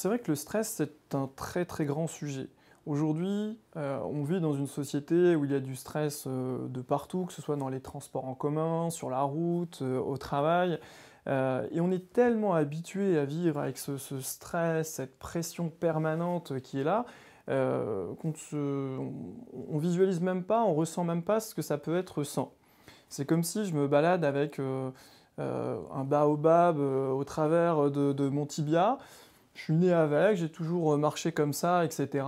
C'est vrai que le stress, c'est un très très grand sujet. Aujourd'hui, euh, on vit dans une société où il y a du stress euh, de partout, que ce soit dans les transports en commun, sur la route, euh, au travail. et on est tellement habitué à vivre avec ce, stress, cette pression permanente qui est là, qu'on ne visualise même pas, on ressent même pas ce que ça peut être sans. C'est comme si je me balade avec un baobab au travers de mon tibia je suis né avec, j'ai toujours euh, marché comme ça, etc.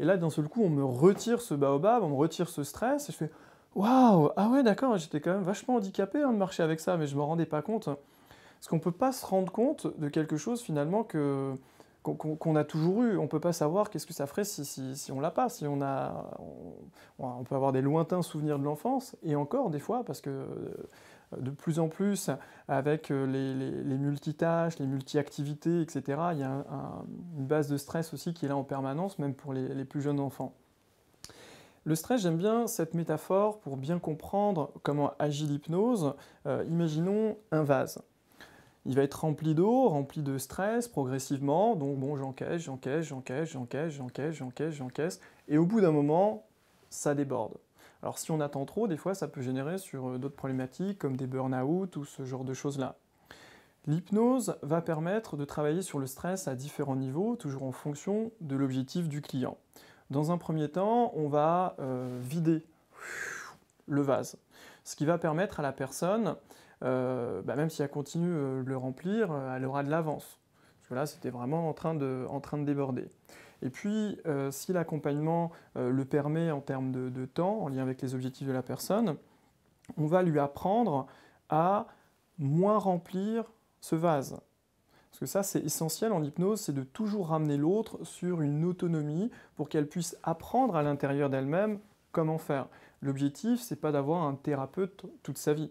Et là, d'un seul coup, on me retire ce baobab, on me retire ce stress, et je fais Waouh Ah ouais, d'accord, j'étais quand même vachement handicapé hein, de marcher avec ça, mais je ne me rendais pas compte. Parce qu'on ne peut pas se rendre compte de quelque chose finalement que, qu'on a toujours eu. On ne peut pas savoir qu'est-ce que ça ferait si, on ne on l'a pas. Si on, peut avoir des lointains souvenirs de l'enfance, et encore des fois, parce que euh, de plus en plus, avec euh, les, multitâches, les multi-activités, etc., il y a une base de stress aussi qui est là en permanence, même pour les, plus jeunes enfants. Le stress, j'aime bien cette métaphore pour bien comprendre comment agit l'hypnose. Euh, imaginons un vase il va être rempli d'eau, rempli de stress progressivement. Donc bon, j'encaisse, j'encaisse, j'encaisse, j'encaisse, j'encaisse, j'encaisse, j'encaisse. Et au bout d'un moment, ça déborde. Alors si on attend trop, des fois ça peut générer sur euh, d'autres problématiques comme des burn-out ou ce genre de choses-là. L'hypnose va permettre de travailler sur le stress à différents niveaux, toujours en fonction de l'objectif du client. Dans un premier temps, on va euh, vider le vase, ce qui va permettre à la personne euh, bah, même si elle continue euh, de le remplir, euh, elle aura de l'avance. Parce que là, c'était vraiment en train de, en train de déborder. Et puis, si l'accompagnement le permet en termes de, de, temps, en lien avec les objectifs de la personne, on va lui apprendre à moins remplir ce vase. Parce que ça, c'est essentiel en hypnose, c'est de toujours ramener l'autre sur une autonomie pour qu'elle puisse apprendre à l'intérieur d'elle-même comment faire. L'objectif, n'est pas d'avoir un thérapeute toute sa vie.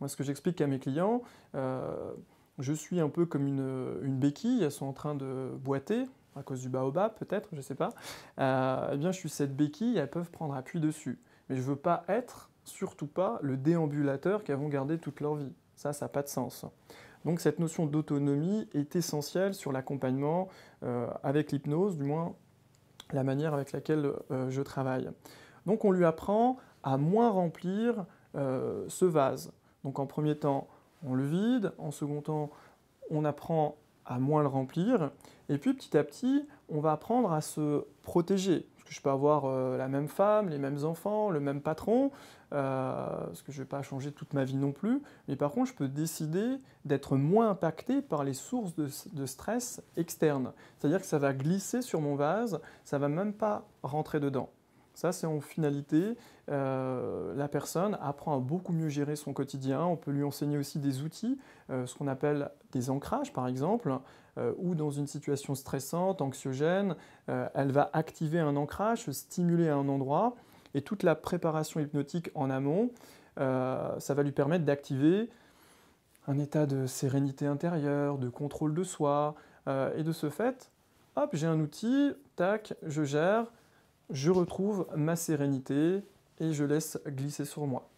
Moi, ce que j'explique à mes clients, euh, je suis un peu comme une, béquille, elles sont en train de boiter, à cause du baobab peut-être, je ne sais pas. Euh, eh bien, je suis cette béquille, elles peuvent prendre appui dessus. Mais je ne veux pas être, surtout pas, le déambulateur qu'elles vont garder toute leur vie. Ça, ça n'a pas de sens. Donc cette notion d'autonomie est essentielle sur l'accompagnement euh, avec l'hypnose, du moins la manière avec laquelle je travaille. Donc on lui apprend à moins remplir ce vase. Donc en premier temps, on le vide, en second temps, on apprend à moins le remplir, et puis petit à petit, on va apprendre à se protéger. Parce que je peux avoir euh, la même femme, les mêmes enfants, le même patron, parce euh, que je ne vais pas changer toute ma vie non plus, mais par contre, je peux décider d'être moins impacté par les sources de, de stress externes. C'est-à-dire que ça va glisser sur mon vase, ça ne va même pas rentrer dedans. Ça, c'est en finalité, euh, la personne apprend à beaucoup mieux gérer son quotidien. On peut lui enseigner aussi des outils, euh, ce qu'on appelle des ancrages par exemple, euh, ou dans une situation stressante, anxiogène, euh, elle va activer un ancrage, stimuler à un endroit, et toute la préparation hypnotique en amont, ça va lui permettre d'activer un état de sérénité intérieure, de contrôle de soi, et de ce fait, hop, j'ai un outil, tac, je gère, je retrouve ma sérénité et je laisse glisser sur moi.